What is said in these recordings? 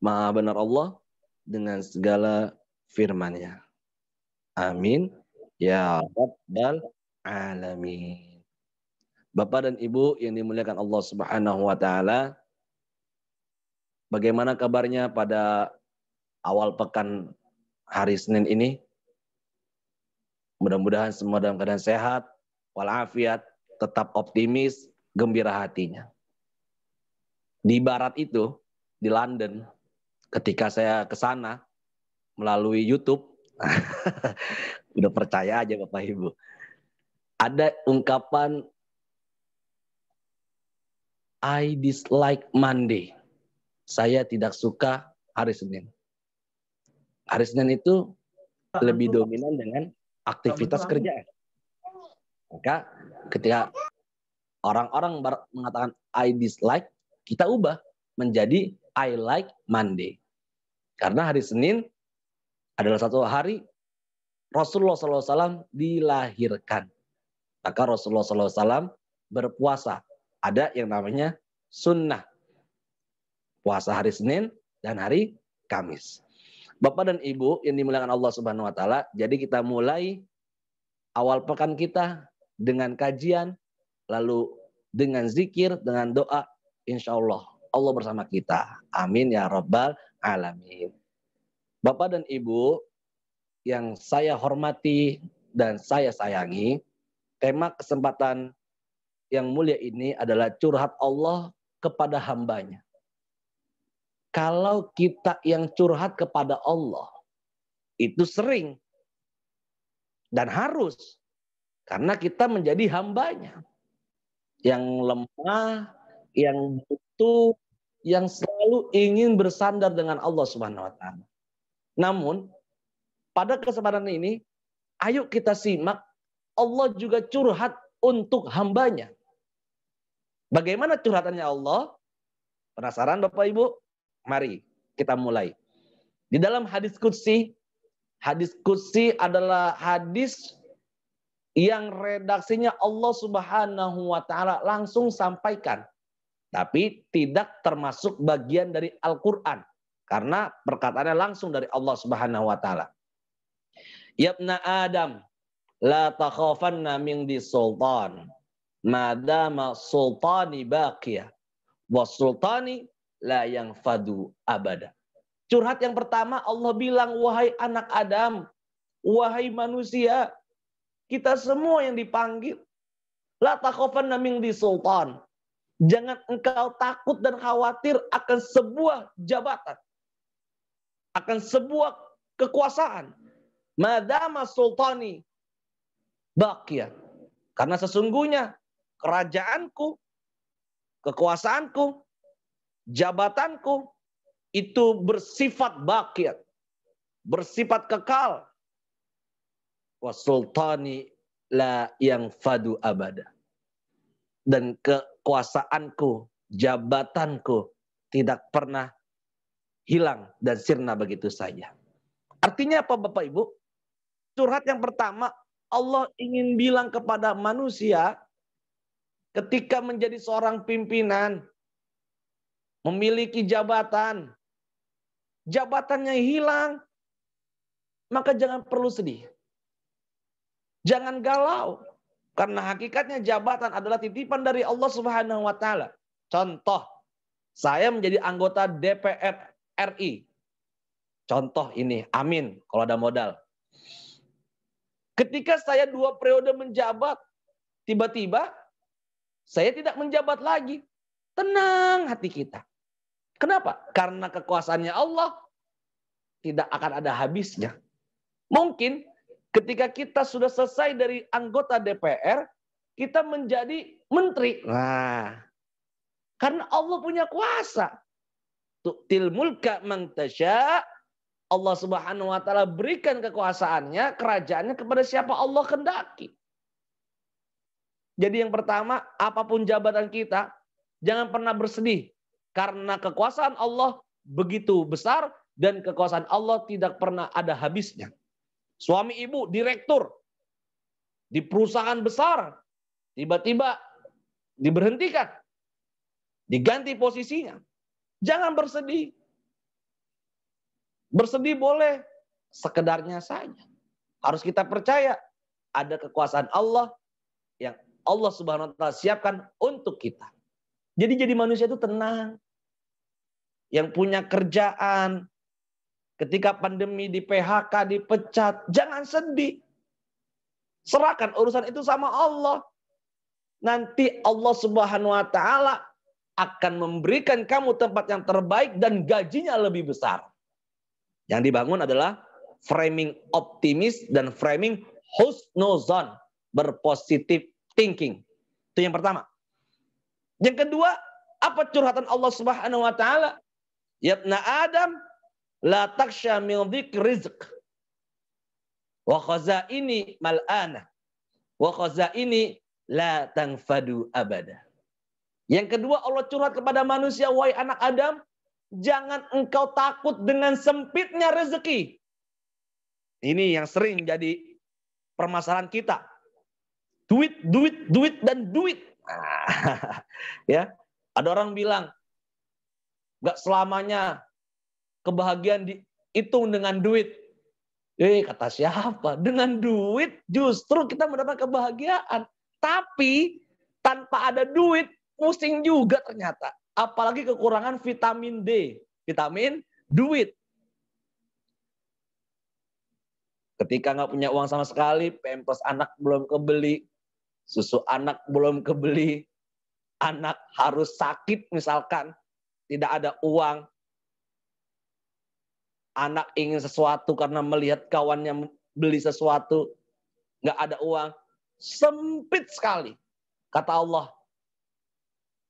Maha benar Allah dengan segala firman-Nya. Amin. Ya Rabbal Alamin. Bapak dan Ibu yang dimuliakan Allah Subhanahu wa taala, bagaimana kabarnya pada awal pekan hari Senin ini? Mudah-mudahan semua dalam keadaan sehat, walafiat, tetap optimis, gembira hatinya. Di barat itu, di London, ketika saya ke sana melalui YouTube udah percaya aja Bapak Ibu. Ada ungkapan I dislike Monday. Saya tidak suka hari Senin. Hari Senin itu lebih dominan dengan aktivitas kerja. Maka ketika orang-orang mengatakan I dislike, kita ubah menjadi I like Monday. Karena hari Senin adalah satu hari Rasulullah SAW dilahirkan. Maka Rasulullah SAW berpuasa. Ada yang namanya sunnah. Puasa hari Senin dan hari Kamis. Bapak dan Ibu yang dimuliakan Allah Subhanahu wa taala, jadi kita mulai awal pekan kita dengan kajian lalu dengan zikir, dengan doa, insya Allah Allah bersama kita. Amin ya Rabbal alamin. Bapak dan Ibu yang saya hormati dan saya sayangi, tema kesempatan yang mulia ini adalah curhat Allah kepada hambanya. Kalau kita yang curhat kepada Allah, itu sering dan harus. Karena kita menjadi hambanya. Yang lemah, yang butuh yang selalu ingin bersandar dengan Allah Subhanahu wa taala. Namun pada kesempatan ini ayo kita simak Allah juga curhat untuk hambanya. Bagaimana curhatannya Allah? Penasaran Bapak Ibu? Mari kita mulai. Di dalam hadis kudsi, hadis kudsi adalah hadis yang redaksinya Allah Subhanahu wa taala langsung sampaikan tapi tidak termasuk bagian dari Al-Qur'an karena perkataannya langsung dari Allah Subhanahu wa taala. Yabna Adam la takhafanna min di sultan madama sultani baqiyah wa sultani la yang fadu abada. Curhat yang pertama Allah bilang wahai anak Adam, wahai manusia, kita semua yang dipanggil la takhafanna min di sultan Jangan engkau takut dan khawatir akan sebuah jabatan. Akan sebuah kekuasaan. Madama sultani bakia. Karena sesungguhnya kerajaanku, kekuasaanku, jabatanku itu bersifat bakia. Bersifat kekal. Wasultani la yang fadu abada dan kekuasaanku, jabatanku tidak pernah hilang dan sirna begitu saja. Artinya apa Bapak Ibu? Surat yang pertama, Allah ingin bilang kepada manusia ketika menjadi seorang pimpinan, memiliki jabatan, jabatannya hilang, maka jangan perlu sedih. Jangan galau. Karena hakikatnya jabatan adalah titipan dari Allah Subhanahu wa taala. Contoh, saya menjadi anggota DPR RI. Contoh ini, amin kalau ada modal. Ketika saya dua periode menjabat, tiba-tiba saya tidak menjabat lagi. Tenang hati kita. Kenapa? Karena kekuasaannya Allah tidak akan ada habisnya. Mungkin Ketika kita sudah selesai dari anggota DPR, kita menjadi menteri. Wah, karena Allah punya kuasa. Tu'til mulka mangtasya. Allah subhanahu wa ta'ala berikan kekuasaannya, kerajaannya kepada siapa Allah kendaki. Jadi yang pertama, apapun jabatan kita, jangan pernah bersedih. Karena kekuasaan Allah begitu besar dan kekuasaan Allah tidak pernah ada habisnya suami ibu direktur di perusahaan besar tiba-tiba diberhentikan, diganti posisinya. Jangan bersedih. Bersedih boleh sekedarnya saja. Harus kita percaya ada kekuasaan Allah yang Allah Subhanahu wa taala siapkan untuk kita. Jadi jadi manusia itu tenang. Yang punya kerjaan, Ketika pandemi di PHK, dipecat, jangan sedih. Serahkan urusan itu sama Allah. Nanti Allah Subhanahu wa taala akan memberikan kamu tempat yang terbaik dan gajinya lebih besar. Yang dibangun adalah framing optimis dan framing husnuzon, berpositif thinking. Itu yang pertama. Yang kedua, apa curhatan Allah Subhanahu wa taala? Yabna Adam, La taksha min rizq. Wa khazaini mal'ana. Wa khazaini la tangfadu abada. Yang kedua Allah curhat kepada manusia, wahai anak Adam, jangan engkau takut dengan sempitnya rezeki. Ini yang sering jadi permasalahan kita. Duit, duit, duit, dan duit. ya, Ada orang bilang, gak selamanya Kebahagiaan dihitung dengan duit. Eh, kata siapa? Dengan duit justru kita mendapat kebahagiaan. Tapi tanpa ada duit, pusing juga ternyata. Apalagi kekurangan vitamin D. Vitamin duit. Ketika nggak punya uang sama sekali, pampers anak belum kebeli, susu anak belum kebeli, anak harus sakit misalkan, tidak ada uang, anak ingin sesuatu karena melihat kawannya beli sesuatu, nggak ada uang, sempit sekali. Kata Allah,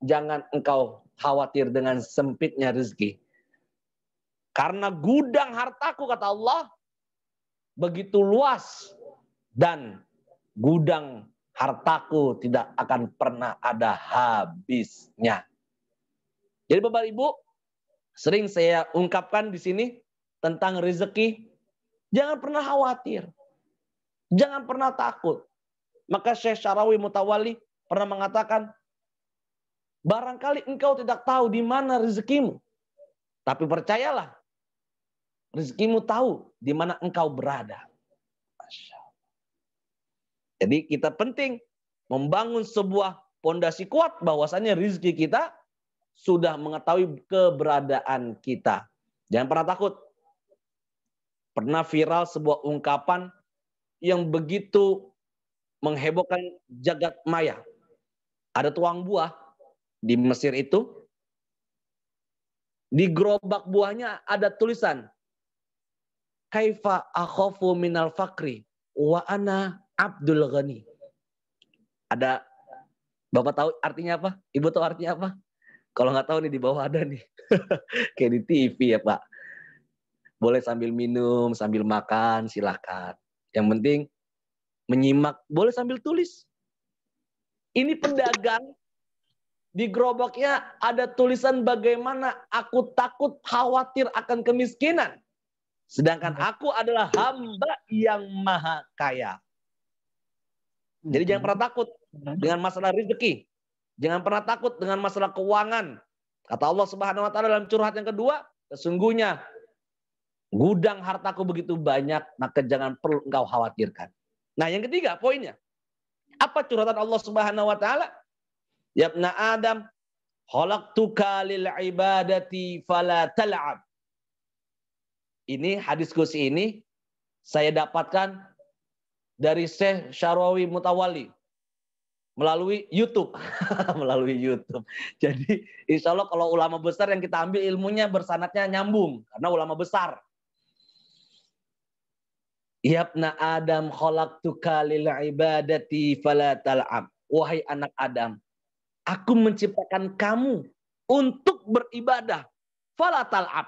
jangan engkau khawatir dengan sempitnya rezeki. Karena gudang hartaku, kata Allah, begitu luas dan gudang hartaku tidak akan pernah ada habisnya. Jadi Bapak Ibu, sering saya ungkapkan di sini, tentang rezeki, jangan pernah khawatir. Jangan pernah takut. Maka Syekh Syarawi Mutawali pernah mengatakan, barangkali engkau tidak tahu di mana rezekimu. Tapi percayalah, rezekimu tahu di mana engkau berada. Jadi kita penting membangun sebuah pondasi kuat bahwasanya rezeki kita sudah mengetahui keberadaan kita. Jangan pernah takut. Pernah viral sebuah ungkapan yang begitu menghebohkan jagat maya. Ada tuang buah di Mesir itu. Di gerobak buahnya ada tulisan. Kaifa akhofu minal fakri wa ana abdul ghani. Ada Bapak tahu artinya apa? Ibu tahu artinya apa? Kalau nggak tahu nih di bawah ada nih. Kayak di TV ya Pak boleh sambil minum, sambil makan, silakan. Yang penting menyimak, boleh sambil tulis. Ini pedagang di gerobaknya ada tulisan bagaimana aku takut khawatir akan kemiskinan. Sedangkan hmm. aku adalah hamba yang maha kaya. Jadi jangan pernah takut hmm. dengan masalah rezeki. Jangan pernah takut dengan masalah keuangan. Kata Allah Subhanahu wa taala dalam curhat yang kedua, sesungguhnya Gudang hartaku begitu banyak, maka jangan perlu engkau khawatirkan. Nah yang ketiga poinnya. Apa curhatan Allah Subhanahu wa taala? Yabna Adam, khalaqtuka lil ibadati fala tal'ab. Ini hadis kursi ini saya dapatkan dari Syekh Syarawi Mutawali melalui YouTube, melalui YouTube. Jadi insya Allah kalau ulama besar yang kita ambil ilmunya bersanatnya nyambung karena ulama besar. Yabna Adam khalaqtuka lil ibadati fala tal'ab. Wahai anak Adam, aku menciptakan kamu untuk beribadah. Fala tal'ab.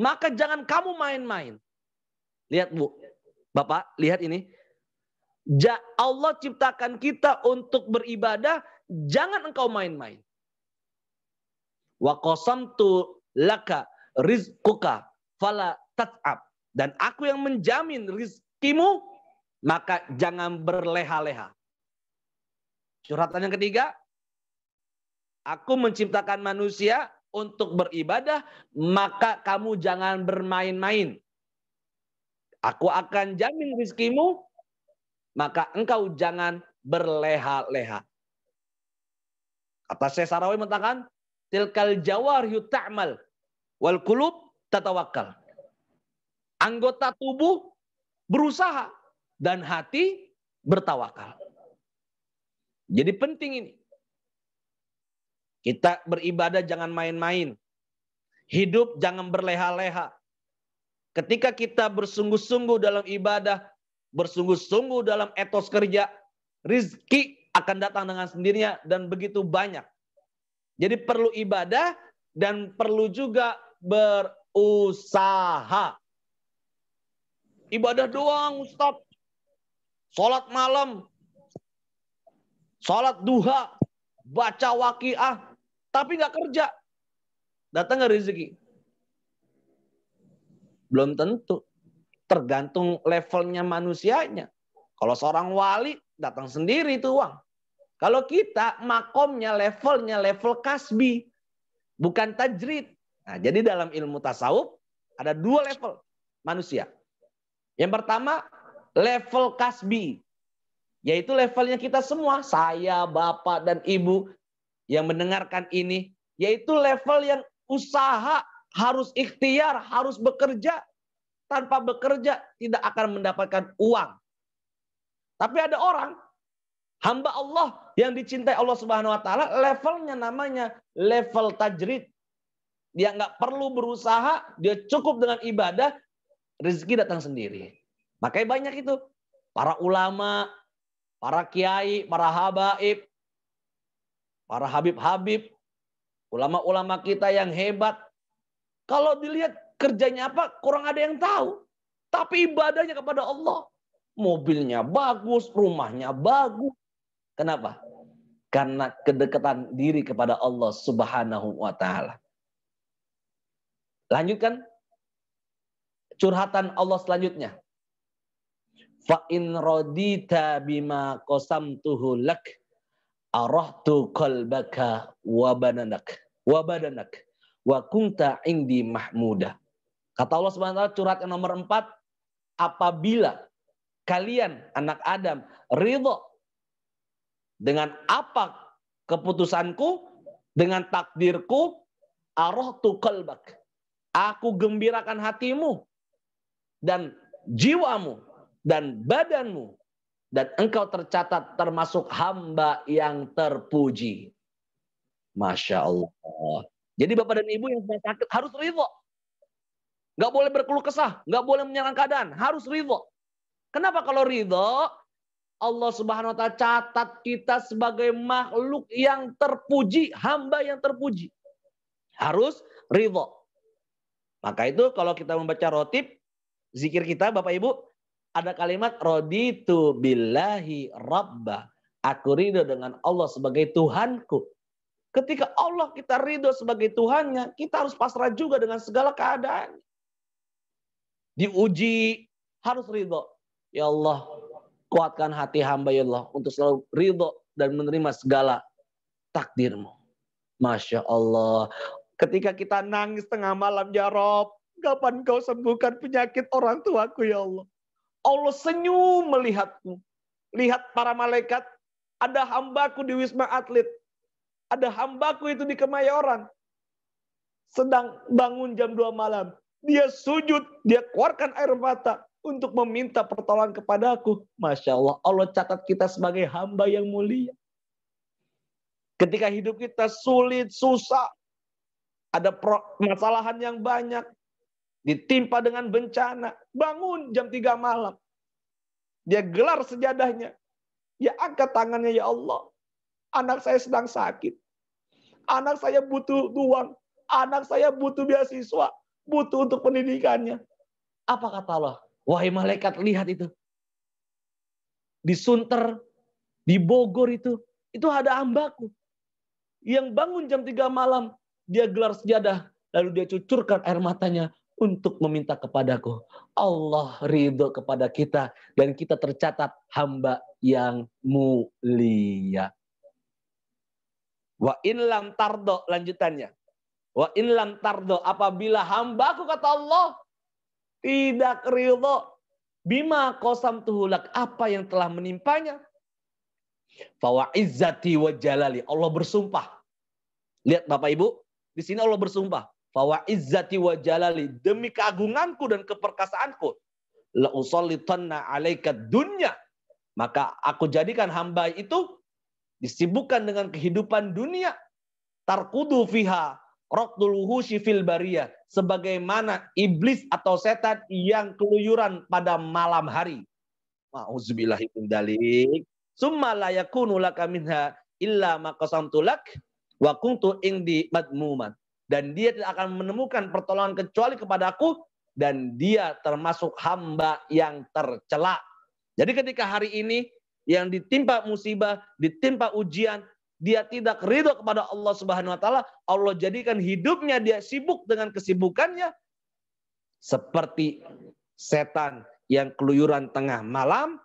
Maka jangan kamu main-main. Lihat Bu, Bapak, lihat ini. Ja Allah ciptakan kita untuk beribadah, jangan engkau main-main. Wa qasamtu laka rizquka fala tat'ab. Dan aku yang menjamin rizq rezekimu, maka jangan berleha-leha. Curhatan yang ketiga, aku menciptakan manusia untuk beribadah, maka kamu jangan bermain-main. Aku akan jamin rizkimu, maka engkau jangan berleha-leha. Kata saya Sarawai mengatakan, tilkal jawar ta'mal wal kulub tatawakal. Anggota tubuh berusaha dan hati bertawakal. Jadi penting ini. Kita beribadah jangan main-main. Hidup jangan berleha-leha. Ketika kita bersungguh-sungguh dalam ibadah, bersungguh-sungguh dalam etos kerja, rizki akan datang dengan sendirinya dan begitu banyak. Jadi perlu ibadah dan perlu juga berusaha. Ibadah doang Ustaz. Sholat malam. Sholat duha. Baca wakiah. Tapi nggak kerja. Datang nggak rezeki? Belum tentu. Tergantung levelnya manusianya. Kalau seorang wali datang sendiri itu uang. Kalau kita makomnya levelnya level kasbi, bukan tajrid. Nah, jadi dalam ilmu tasawuf ada dua level manusia. Yang pertama, level kasbi. Yaitu levelnya kita semua, saya, Bapak, dan Ibu yang mendengarkan ini. Yaitu level yang usaha, harus ikhtiar, harus bekerja. Tanpa bekerja tidak akan mendapatkan uang. Tapi ada orang, hamba Allah yang dicintai Allah Subhanahu wa taala, levelnya namanya level tajrid. Dia nggak perlu berusaha, dia cukup dengan ibadah, rezeki datang sendiri. Makanya banyak itu para ulama, para kiai, para habaib, para habib-habib, ulama-ulama kita yang hebat. Kalau dilihat kerjanya apa, kurang ada yang tahu. Tapi ibadahnya kepada Allah. Mobilnya bagus, rumahnya bagus. Kenapa? Karena kedekatan diri kepada Allah Subhanahu wa taala. Lanjutkan curhatan Allah selanjutnya. Fa in radita bima qasamtuhu lak arahtu qalbaka wa badanak wa badanak wa kunta indi mahmuda. Kata Allah Subhanahu wa taala curhat yang nomor empat, apabila kalian anak Adam ridho dengan apa keputusanku, dengan takdirku, arahtu tu Aku gembirakan hatimu dan jiwamu dan badanmu dan engkau tercatat termasuk hamba yang terpuji. Masya Allah. Jadi Bapak dan Ibu yang sedang sakit harus ridho. Gak boleh berkeluh kesah, gak boleh menyerang keadaan, harus ridho. Kenapa kalau ridho, Allah Subhanahu wa taala catat kita sebagai makhluk yang terpuji, hamba yang terpuji. Harus ridho. Maka itu kalau kita membaca rotib, zikir kita Bapak Ibu ada kalimat roditu billahi rabba. Aku ridho dengan Allah sebagai Tuhanku. Ketika Allah kita ridho sebagai Tuhannya, kita harus pasrah juga dengan segala keadaan. Diuji, harus ridho. Ya Allah, kuatkan hati hamba ya Allah untuk selalu ridho dan menerima segala takdirmu. Masya Allah. Ketika kita nangis tengah malam, ya Rob, kapan kau sembuhkan penyakit orang tuaku ya Allah. Allah senyum melihatmu. Lihat para malaikat, ada hambaku di Wisma Atlet. Ada hambaku itu di Kemayoran. Sedang bangun jam 2 malam. Dia sujud, dia keluarkan air mata untuk meminta pertolongan kepadaku. Masya Allah, Allah catat kita sebagai hamba yang mulia. Ketika hidup kita sulit, susah, ada masalahan yang banyak, ditimpa dengan bencana, bangun jam 3 malam. Dia gelar sejadahnya. Dia angkat tangannya, ya Allah. Anak saya sedang sakit. Anak saya butuh uang. Anak saya butuh beasiswa. Butuh untuk pendidikannya. Apa kata Allah? Wahai malaikat, lihat itu. Di Sunter, di Bogor itu. Itu ada hambaku. Yang bangun jam 3 malam. Dia gelar sejadah. Lalu dia cucurkan air matanya untuk meminta kepadaku. Allah ridho kepada kita dan kita tercatat hamba yang mulia. Wa in lam tardo lanjutannya. Wa in lam tardo apabila hambaku kata Allah tidak ridho bima kosam tuhulak apa yang telah menimpanya. Fawa izzati wa jalali. Allah bersumpah. Lihat Bapak Ibu, di sini Allah bersumpah bahwa izzati wa jalali demi keagunganku dan keperkasaanku la usallitanna alaika dunya maka aku jadikan hamba itu disibukkan dengan kehidupan dunia tarkudu fiha raqdul wuhusi fil bariyah sebagaimana iblis atau setan yang keluyuran pada malam hari ma'udzubillahi min dalik summa la yakunu laka minha illa ma qasamtu lak wa kuntu indi madmuman dan dia tidak akan menemukan pertolongan kecuali kepadaku dan dia termasuk hamba yang tercela. Jadi ketika hari ini yang ditimpa musibah, ditimpa ujian, dia tidak ridho kepada Allah Subhanahu wa taala, Allah jadikan hidupnya dia sibuk dengan kesibukannya seperti setan yang keluyuran tengah malam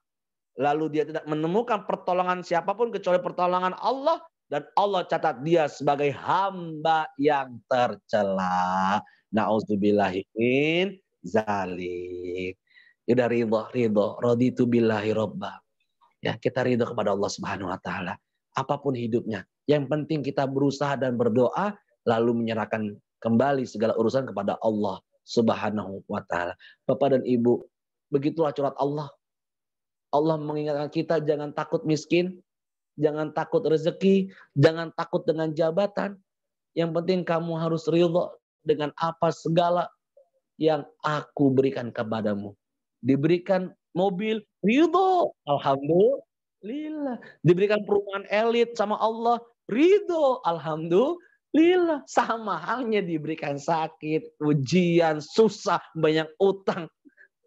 lalu dia tidak menemukan pertolongan siapapun kecuali pertolongan Allah dan Allah catat dia sebagai hamba yang tercela. Nauzubillahin zalik. Udah ridho, ridho. Roditu billahi robba. Ya, kita ridho kepada Allah Subhanahu wa taala. Apapun hidupnya. Yang penting kita berusaha dan berdoa lalu menyerahkan kembali segala urusan kepada Allah Subhanahu wa taala. Bapak dan Ibu, begitulah curhat Allah. Allah mengingatkan kita jangan takut miskin, jangan takut rezeki, jangan takut dengan jabatan. Yang penting kamu harus ridho dengan apa segala yang aku berikan kepadamu. Diberikan mobil, ridho. Alhamdulillah. Diberikan perumahan elit sama Allah, ridho. Alhamdulillah. Sama halnya diberikan sakit, ujian, susah, banyak utang.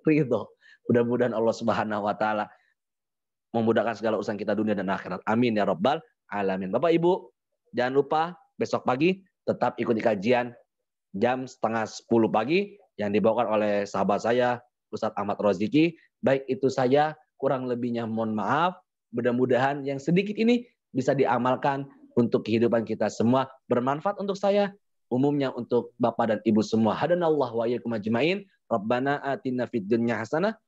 Ridho. Mudah-mudahan Allah Subhanahu wa taala memudahkan segala urusan kita dunia dan akhirat. Amin ya robbal alamin. Bapak Ibu, jangan lupa besok pagi tetap ikuti kajian jam setengah 10 pagi yang dibawakan oleh sahabat saya Ustadz Ahmad Roziki. Baik itu saya, kurang lebihnya mohon maaf. Mudah-mudahan yang sedikit ini bisa diamalkan untuk kehidupan kita semua. Bermanfaat untuk saya, umumnya untuk Bapak dan Ibu semua. Hadanallah wa ajmain. Rabbana atina fid dunya hasanah